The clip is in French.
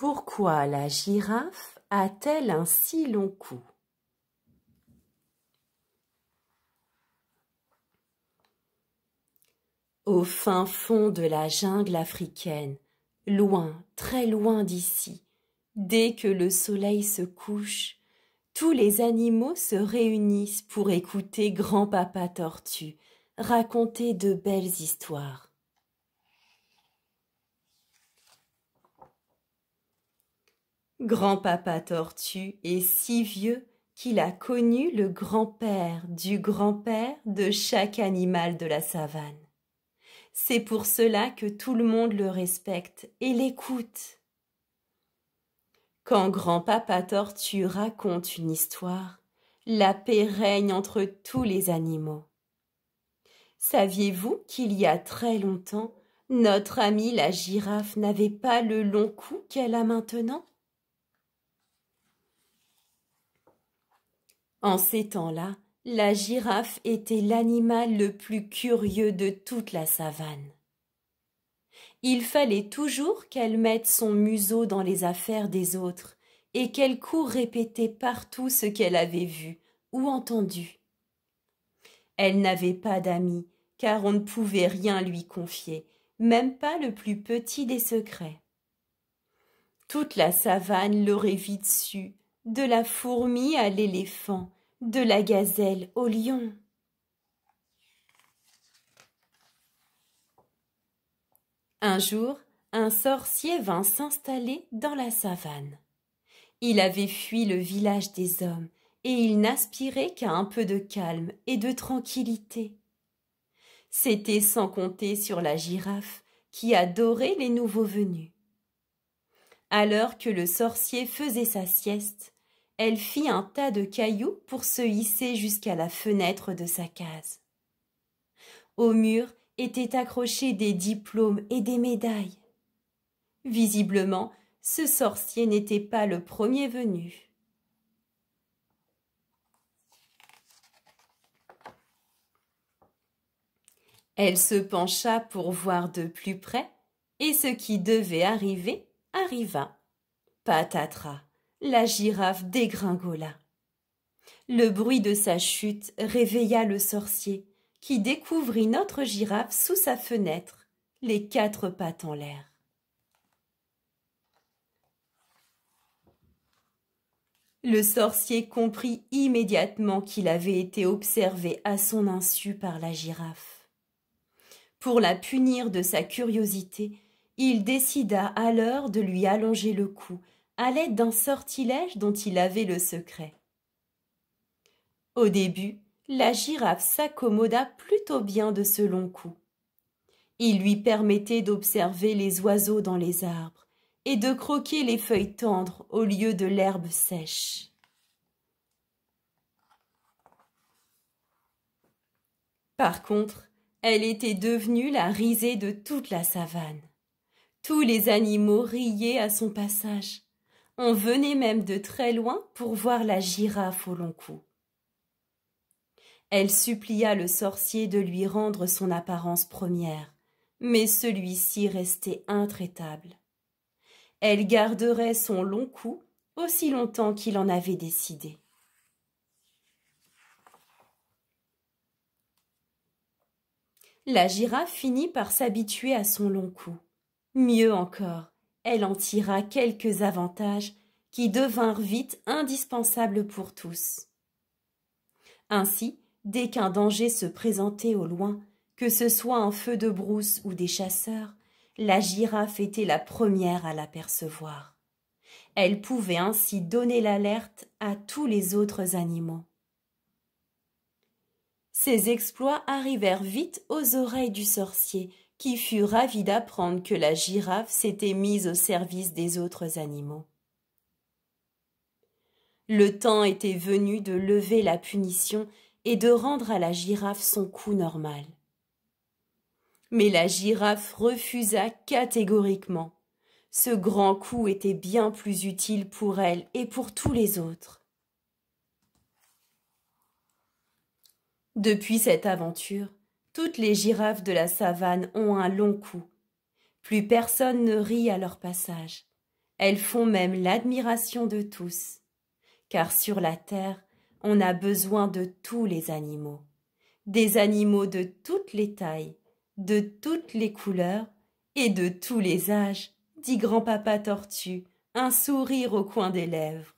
Pourquoi la girafe a-t-elle un si long cou Au fin fond de la jungle africaine, loin, très loin d'ici, dès que le soleil se couche, tous les animaux se réunissent pour écouter grand-papa tortue raconter de belles histoires. Grand-papa Tortue est si vieux qu'il a connu le grand-père du grand-père de chaque animal de la savane. C'est pour cela que tout le monde le respecte et l'écoute. Quand grand-papa Tortue raconte une histoire, la paix règne entre tous les animaux. Saviez-vous qu'il y a très longtemps, notre amie la girafe n'avait pas le long cou qu'elle a maintenant En ces temps-là, la girafe était l'animal le plus curieux de toute la savane. Il fallait toujours qu'elle mette son museau dans les affaires des autres et qu'elle court répéter partout ce qu'elle avait vu ou entendu. Elle n'avait pas d'amis, car on ne pouvait rien lui confier, même pas le plus petit des secrets. Toute la savane l'aurait vite su de la fourmi à l'éléphant, de la gazelle au lion. Un jour, un sorcier vint s'installer dans la savane. Il avait fui le village des hommes, et il n'aspirait qu'à un peu de calme et de tranquillité. C'était sans compter sur la girafe, qui adorait les nouveaux venus. Alors que le sorcier faisait sa sieste, elle fit un tas de cailloux pour se hisser jusqu'à la fenêtre de sa case. Au mur étaient accrochés des diplômes et des médailles. Visiblement, ce sorcier n'était pas le premier venu. Elle se pencha pour voir de plus près, et ce qui devait arriver arriva. Patatras, la girafe dégringola. Le bruit de sa chute réveilla le sorcier, qui découvrit notre girafe sous sa fenêtre, les quatre pattes en l'air. Le sorcier comprit immédiatement qu'il avait été observé à son insu par la girafe. Pour la punir de sa curiosité, il décida alors de lui allonger le cou à l'aide d'un sortilège dont il avait le secret. Au début, la girafe s'accommoda plutôt bien de ce long cou. Il lui permettait d'observer les oiseaux dans les arbres et de croquer les feuilles tendres au lieu de l'herbe sèche. Par contre, elle était devenue la risée de toute la savane. Tous les animaux riaient à son passage. On venait même de très loin pour voir la girafe au long cou. Elle supplia le sorcier de lui rendre son apparence première, mais celui-ci restait intraitable. Elle garderait son long cou aussi longtemps qu'il en avait décidé. La girafe finit par s'habituer à son long cou. Mieux encore, elle en tira quelques avantages qui devinrent vite indispensables pour tous. Ainsi, dès qu'un danger se présentait au loin, que ce soit un feu de brousse ou des chasseurs, la girafe était la première à l'apercevoir. Elle pouvait ainsi donner l'alerte à tous les autres animaux. Ces exploits arrivèrent vite aux oreilles du sorcier, qui fut ravi d'apprendre que la girafe s'était mise au service des autres animaux. Le temps était venu de lever la punition et de rendre à la girafe son coup normal. Mais la girafe refusa catégoriquement. Ce grand coup était bien plus utile pour elle et pour tous les autres. Depuis cette aventure, toutes les girafes de la savane ont un long cou. Plus personne ne rit à leur passage. Elles font même l'admiration de tous. Car sur la terre, on a besoin de tous les animaux. Des animaux de toutes les tailles, de toutes les couleurs et de tous les âges, dit grand-papa Tortue, un sourire au coin des lèvres.